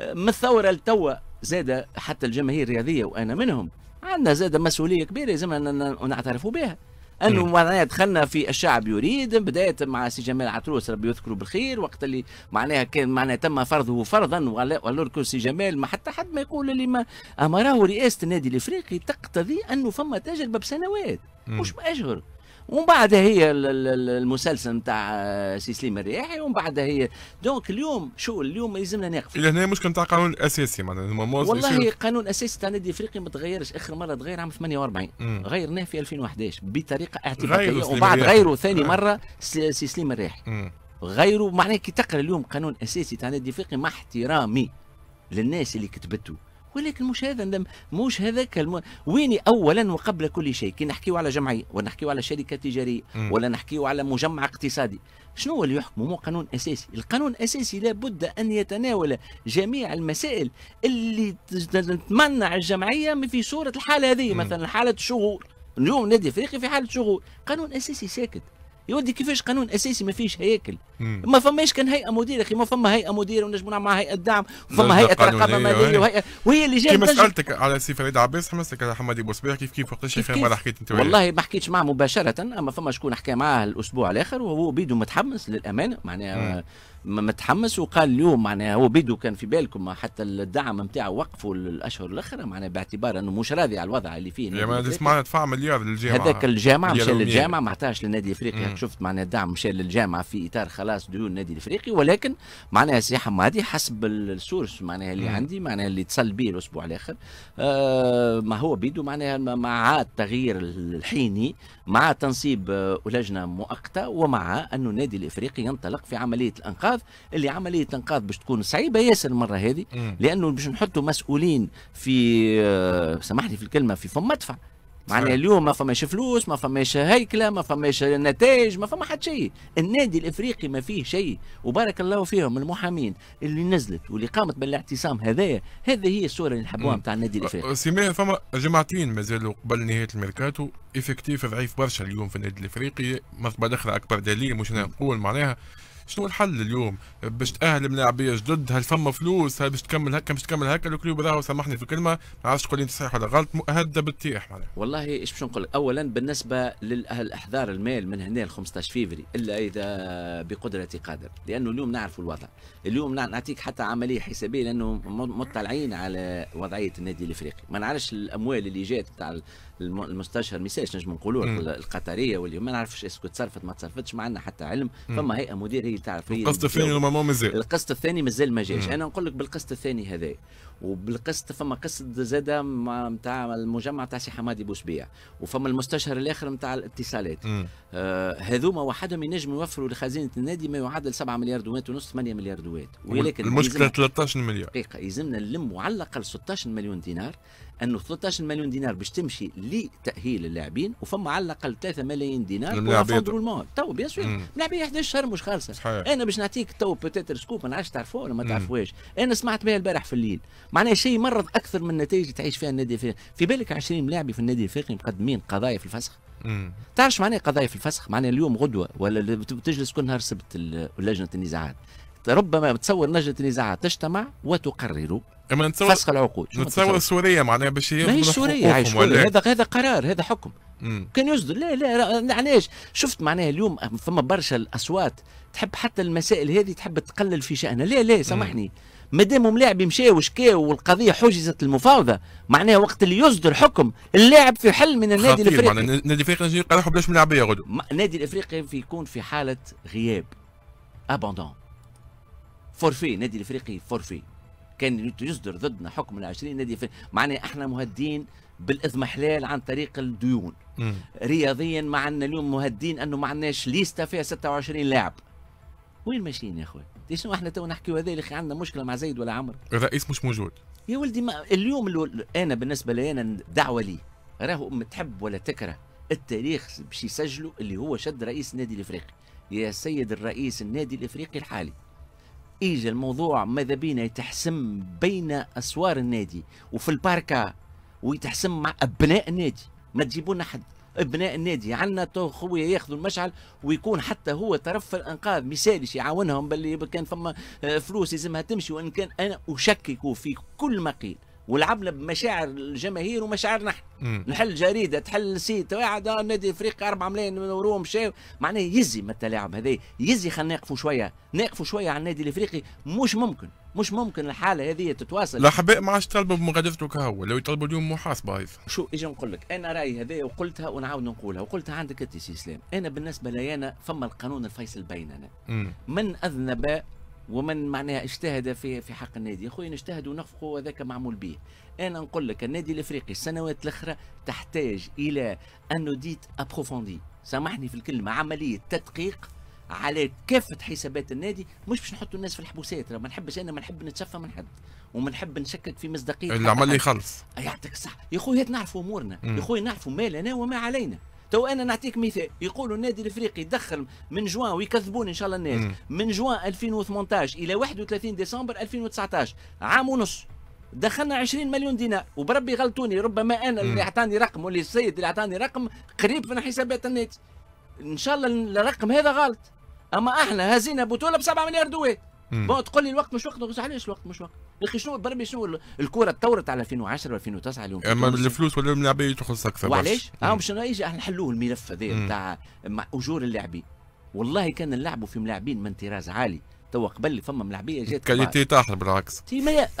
من الثوره لتوا زاد حتى الجماهير الرياضيه وانا منهم عندنا زاد مسؤوليه كبيره لازم نعترفوا بها انه معناها دخلنا في الشعب يريد بدايه مع سي جمال عطروس ربي يذكره بالخير وقت اللي معناها كان معناها تم فرضه فرضا ولوركو سي جمال ما حتى حد ما يقول اللي ما اما راهو رئاسه النادي الافريقي تقتضي انه فما تجربه بسنوات مش باشهر ومن بعد هي المسلسل نتاع آه، سي سليم الرياحي ومن بعد هي دونك اليوم شو اليوم يلزمنا نقف اللي هنا مشكل نتاع قانون اساسي معناها والله قانون اساسي تاع النادي الافريقي ما تغيرش اخر مره تغير عام 48 غيرناه في 2011 بطريقه اعتباطيه ومن بعد غيروا ثاني آه. مره سي سليم الرياحي غيروا معناها كي تقرا اليوم قانون اساسي تاع النادي الافريقي مع احترامي للناس اللي كتبته ولكن مش هذا مش هذاك الم... ويني اولا وقبل كل شيء كي نحكيو على جمعيه ولا نحكيو على شركه تجاريه ولا نحكيو على مجمع اقتصادي شنو هو اللي يحكمه مو قانون اساسي القانون الاساسي لابد ان يتناول جميع المسائل اللي تمنع الجمعيه في صوره الحاله هذه مثلا حاله شغل اليوم نادي افريقي في حاله شغل قانون اساسي ساكت يا ودي كيفاش قانون اساسي ما فيش هياكل ما فماش كان هيئه مديره اخي ما فما هيئه مديره ونجموا نعمل هيئه دعم فما هيئه رقابه أيوة، ماليه أيوة. وهيئه وهي اللي جات كيما سالتك على سي فريد عباس حمستك على حمادي بوصبيح كيف كيف وقتاش اخر مره حكيت انت والله ما حكيتش معه مباشره اما فما شكون حكى معاه الاسبوع الاخر وهو بيدو متحمس للامانه معناها متحمس وقال اليوم معناها هو بيدو كان في بالكم حتى الدعم نتاعو وقفوا الاشهر الاخرى معناها باعتبار انه مش راضي على الوضع اللي فيه يعني سمعنا دفع مليار للجامعه هذاك الجامعه مشى للجامعه ما عطاش للنادي الافريقي شفت معناها الدعم مشى للجامعه في اطار خلاص ديون النادي الافريقي ولكن معناها سي حمادي حسب السورس معناها اللي عندي معناها اللي اتصل به الاسبوع الاخر آه ما هو بيدو معناها مع التغيير الحيني مع تنصيب آه، لجنه مؤقته ومع انه النادي الافريقي ينطلق في عمليه الانقاذ الانقاذ اللي عمليه الانقاذ باش تكون صعيبه ياسر المره هذه لانه باش نحطوا مسؤولين في آه، سامحني في الكلمه في فم مدفع معناها اليوم ما فماش فلوس ما فماش هيكله ما فماش نتائج ما فما حتى شيء النادي الافريقي ما فيه شيء وبارك الله فيهم المحامين اللي نزلت واللي قامت بالاعتصام هذايا هذه هي الصوره اللي نحبوها نتاع النادي الافريقي أه، سميه فما جماعتين مازالوا قبل نهايه الميركاتو افكتيف ضعيف برشا اليوم في النادي الافريقي مرتبه اخرى اكبر دليل مش انا نقول معناها شنو الحل اليوم باش تاهل ملاعبيه جدد هل فما فلوس هل باش تكمل هكا باش تكمل هكا كلوب راهو سامحني في الكلمه ما عرفتش تقول لي صحيح ولا غلط مؤهده بالتيح معناها والله ايش باش نقول اولا بالنسبه للاحضار المال من هنا ل 15 فيفري الا اذا بقدره قادر لانه اليوم نعرف الوضع اليوم نعطيك حتى عمليه حسابيه لانه مطلعين على وضعيه النادي الافريقي ما نعرفش الاموال اللي جات تاع المستشار ميساج نجم نقولوا القطريه واليوم ما نعرفش اسكو تصرفت ما تصرفتش ما عندنا حتى علم فما هيئه مديريه تعرف القسط الثاني ما مازال القسط الثاني مازال ما جاش انا نقول لك بالقسط الثاني هذا وبالقسط فما قسط زاده نتاع المجمع نتاع سي حمادي بوسبيع وفما المستشهر الاخر نتاع الاتصالات آه هذوما وحدهم ينجموا يوفروا لخزينه النادي ما يعادل 7 مليار دوات ونص 8 مليار دوات ولكن المشكله 13 مليار دقيقه يلزمنا نلموا على الاقل 16 مليون دينار انه 13 مليون دينار باش تمشي لتاهيل اللاعبين وفما على الاقل 3 ملايين دينار للاعبين المون تو بيان سور لاعبين 11 شهر مش خالصه انا باش نعطيك تو بوتيتر سكوب ما نعرفش تعرفوه ولا ما تعرفوهاش انا سمعت بها البارح في الليل معناها شيء مرض اكثر من النتائج اللي تعيش فيها النادي الافريقي في بالك 20 لاعب في النادي الافريقي مقدمين قضايا في الفسخ تعرفش معناها قضايا في الفسخ معناها اليوم غدوه ولا تجلس كل نهار سبت لجنه النزاعات ربما تصور لجنه النزاعات تجتمع وتقرر اما نتصور فسخ العقود نتصور سوريا معناها باش ماهيش سوريه عايش هذا هذا قرار هذا حكم مم. كان يصدر لا لا علاش يعني شفت معناها اليوم فما برشا الاصوات تحب حتى المسائل هذه تحب تقلل في شانها لا لا سامحني مم. ما دامهم لاعب مشى وشكاو والقضيه حجزت المفاوضه معناها وقت اللي يصدر حكم اللاعب في حل من النادي الافريقي النادي الافريقي يقرحوا بلاش ملاعبيه غدو النادي الافريقي في يكون في حاله غياب اباندون فورفي النادي الافريقي فورفي كان يصدر ضدنا حكم العشرين نادي في معناه احنا مهدين بالاضمحلال عن طريق الديون مم. رياضيا ما عندنا اليوم مهدين انه ما عندناش ليستا فيها 26 لاعب وين ماشيين يا اخوي؟ شنو احنا تو نحكيو هذا اللي عندنا مشكله مع زيد ولا عمرو الرئيس مش موجود يا ولدي ما اليوم اللي انا بالنسبه لي انا دعوه لي راهو تحب ولا تكره التاريخ باش يسجلوا اللي هو شد رئيس النادي الافريقي يا سيد الرئيس النادي الافريقي الحالي اجى الموضوع ماذا بينا يتحسم بين اسوار النادي وفي الباركا ويتحسم مع ابناء النادي ما تجيبونا حد ابناء النادي عندنا خويا ياخذوا المشعل ويكون حتى هو طرف الانقاذ مثالي يعاونهم باللي كان فما آه، فلوس لازمها تمشي وان كان انا اشكك في كل ما قيل ولعبنا بمشاعر الجماهير ومشاعر نحن نحل جريده تحل سيت واحد آه، نادي افريقيا 4 ملايين وروم شيء معناه يزي من التلاعب هذا يزي خلينا نقفوا شويه نقفوا شويه على النادي الافريقي مش ممكن مش ممكن الحاله هذه تتواصل الاحباء ما عادش طلبوا بمغادرته كهو لو يطلبوا اليوم محاسبه ايضا شو اجي نقول لك انا رايي هذا وقلتها ونعاود نقولها وقلتها عندك انت سي اسلام انا بالنسبه لي انا فما القانون الفيصل بيننا من اذنب ومن معناها اجتهد في في حق النادي يا خويا نجتهد ونفقه وذاك معمول به انا نقول لك النادي الافريقي السنوات الاخرى تحتاج الى ان اوديت ابروفوندي سامحني في الكلمه عمليه تدقيق على كافه حسابات النادي مش باش نحطوا الناس في الحبوسات ما نحبش انا ما نحب نتشفى من حد وما نحب نشكك في مصداقيه العمل اللي يخلص يعطيك الصحه يا خويا نعرفوا امورنا يا خويا نعرفوا مالنا وما علينا تو انا نعطيك مثال يقولوا النادي الافريقي دخل من جوان ويكذبون ان شاء الله الناس من جوان 2018 الى 31 ديسمبر 2019 عام ونص دخلنا 20 مليون دينار وبربي غلطوني ربما انا اللي اعطاني رقم واللي السيد اللي اعطاني رقم قريب من حسابات النادي ان شاء الله الرقم هذا غلط اما احنا هزينا بطوله ب 7 مليار دولار بون تقول لي الوقت مش وقت نقص علاش الوقت مش وقت يا اخي شنو برمي شنو الكره تطورت على 2010 و2009 اليوم اما بالفلوس ولا من تخلص تخص اكثر وعلاش؟ اه باش نيجي نحلوه الملف هذا نتاع اجور اللاعبين والله كان نلعبوا في ملاعبين من طراز عالي توا قبل فما ملاعبيه جات كاليتي تاعها بالعكس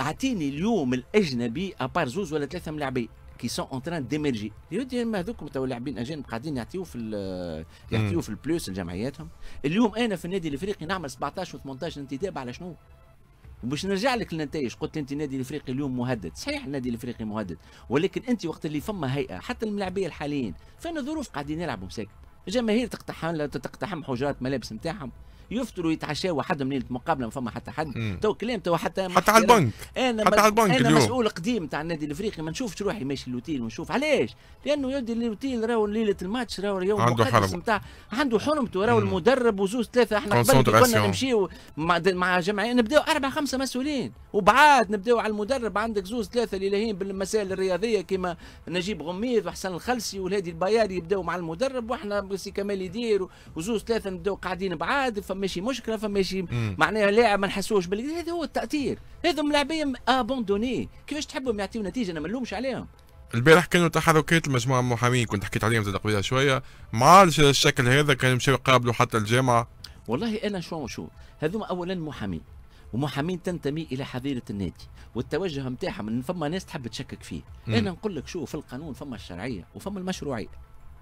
اعطيني اليوم الاجنبي ابار زوز ولا ثلاثه ملاعبين كي سون اون تران ديميرجي ما هذوك تو لاعبين اجانب قاعدين يعطيو في يعطيو في البلوس لجمعياتهم اليوم انا في النادي الافريقي نعمل 17 و18 انتداب على شنو؟ وباش نرجع لك للنتائج قلت انت النادي الافريقي اليوم مهدد صحيح النادي الافريقي مهدد ولكن انت وقت اللي فما هيئه حتى الملاعبيه الحاليين فما ظروف قاعدين يلعبوا مساكن الجماهير تقتحم تقتحم حجرات ملابس نتاعهم يفطروا يتعشاوا حد ليله مقابله ما فما حتى حد تو كلام تو حتى حتى على البنك انا حتى على البنك انا مسؤول قديم تاع النادي الافريقي ما نشوفش روحي ماشي لوتيل ونشوف علاش لانه يدي لوتيل راهو ليله الماتش راهو يوم عنده حرم نتاع عنده حرمته راهو المدرب وزوز ثلاثه احنا قبل كنا نمشيو مع, مع جمعيه نبداو اربع خمسه مسؤولين وبعاد نبداو على المدرب عندك زوز ثلاثه اللي لاهين بالمسائل الرياضيه كما نجيب غميض وحسن الخلسي والهادي البياري يبداو مع المدرب واحنا سي كمال يدير وزوز ثلاثه نبداو قاعدين بعاد فماشي مشكله فماشي معناها لاعب ما نحسوش باللي هذا هو التاثير هذو ملاعبين ابوندوني كيفاش تحبهم يعطيو نتيجه انا ما نلومش عليهم البارح كانوا تحركات المجموعه المحامين كنت حكيت عليهم زاد قبيله شويه مع الشكل هذا كانوا مشاو يقابلوا حتى الجامعه والله انا شو شو هذوما اولا محامين ومحامين تنتمي الى حظيره النادي والتوجه نتاعهم فما ناس تحب تشكك فيه مم. انا نقول لك شو في القانون فما الشرعيه وفما المشروعيه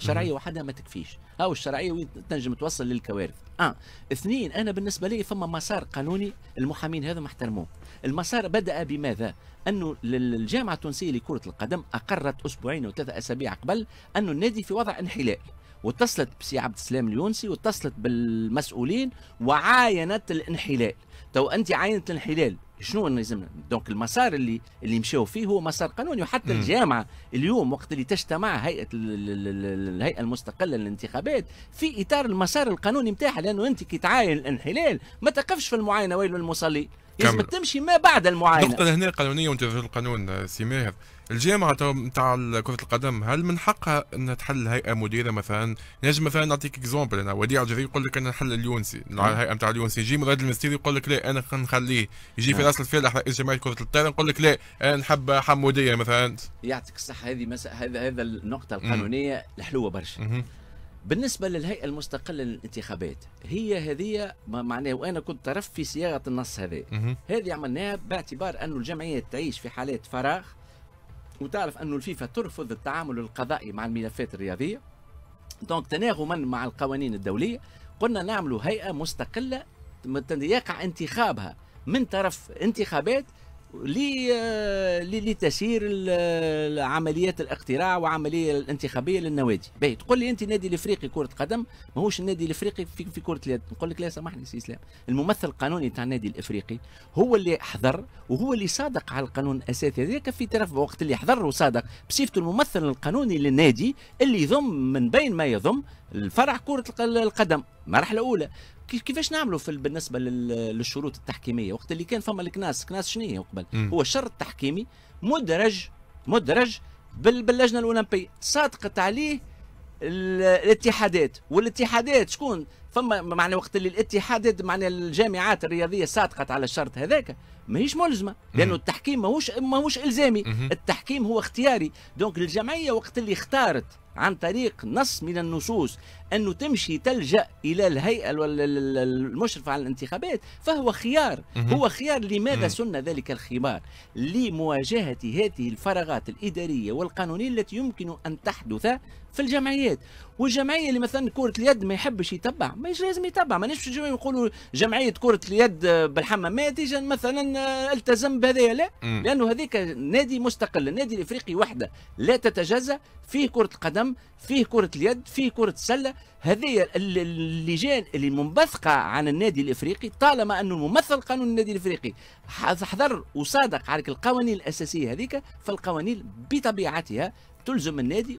شرعيه وحدها ما تكفيش او الشرعيه وين تنجم توصل للكوارث اه اثنين انا بالنسبه لي فما مسار قانوني المحامين هذا ما احترموه المسار بدا بماذا انه الجامعه التونسيه لكره القدم اقرت اسبوعين او ثلاثه اسابيع قبل انه النادي في وضع انحلال واتصلت بسي عبد السلام اليونسي واتصلت بالمسؤولين وعاينت الانحلال تو انت عاينت الانحلال شنو انه يلزمنا دونك المسار اللي اللي مشاو فيه هو مسار قانوني وحتى الجامعه اليوم وقت اللي تجتمع هيئه الهيئه المستقله للانتخابات في اطار المسار القانوني نتاعها لانه انت كي تعاين الانحلال ما تقفش في المعاينه ويل المصلي لازم تمشي ما بعد المعاينه نقطه هنا قانونيه وانت في القانون آه، سي ماهر الجامعه نتاع كره القدم هل من حقها انها تحل هيئه مديره مثلا نجم مثلا نعطيك اكزومبل انا وديع الجزيري يقول لك انا نحل اليونسي الهيئه نعم. نتاع اليونسي يجي مراد المستيري يقول لك لا انا نخليه يجي في نعم. راس الفيل رئيس جمعيه كره الطيران يقول لك لا انا نحب حموديه مثلا يعطيك الصحه هذه هذا هذا النقطه القانونيه الحلوه برشا بالنسبه للهيئه المستقله للانتخابات هي هذه معناها وانا كنت طرف في صياغه النص هذا هذه عملناها باعتبار انه الجمعيه تعيش في حالات فراغ وتعرف انه الفيفا ترفض التعامل القضائي مع الملفات الرياضيه دونك تناغما مع القوانين الدوليه قلنا نعملوا هيئه مستقله يقع انتخابها من طرف انتخابات لتسيير عمليات الاقتراع وعمليه الانتخابيه للنوادي باهي تقول لي انت النادي الافريقي كره قدم ماهوش النادي الافريقي في, في كره اليد نقول لك لا سامحني سي اسلام الممثل القانوني تاع النادي الافريقي هو اللي حضر وهو اللي صادق على القانون الاساسي هذاك في طرف وقت اللي حضر وصادق بصفته الممثل القانوني للنادي اللي يضم من بين ما يضم الفرع كره القدم مرحله اولى كيفاش نعملوا في بالنسبه للشروط التحكيميه وقت اللي كان فما الكناس كناس شنو قبل هو شرط تحكيمي مدرج مدرج باللجنه الاولمبيه صادقت عليه الاتحادات والاتحادات شكون فما معنى وقت اللي الاتحادات معنى الجامعات الرياضيه صادقت على الشرط هذاك ماهيش ملزمه لانه التحكيم ماهوش ماهوش الزامي التحكيم هو اختياري دونك الجمعيه وقت اللي اختارت عن طريق نص من النصوص أنه تمشي تلجأ إلى الهيئة المشرفة على الانتخابات فهو خيار هو خيار لماذا سن ذلك الخيار لمواجهة هذه الفراغات الإدارية والقانونية التي يمكن أن تحدث في الجمعيات والجمعيه اللي مثلا كره اليد ما يحبش يتبع ما لازم يتبع ماناش نقولوا جمعيه كره اليد بالحمامات مثلا التزم بهذا لا م. لانه هذيك نادي مستقل النادي الافريقي وحده لا تتجزا فيه كره القدم فيه كره اليد فيه كره السله هذه اللجان اللي منبثقة عن النادي الإفريقي طالما أنه الممثل قانون النادي الإفريقي حذر وصادق على القوانين الأساسية هذيك فالقوانين بطبيعتها تلزم النادي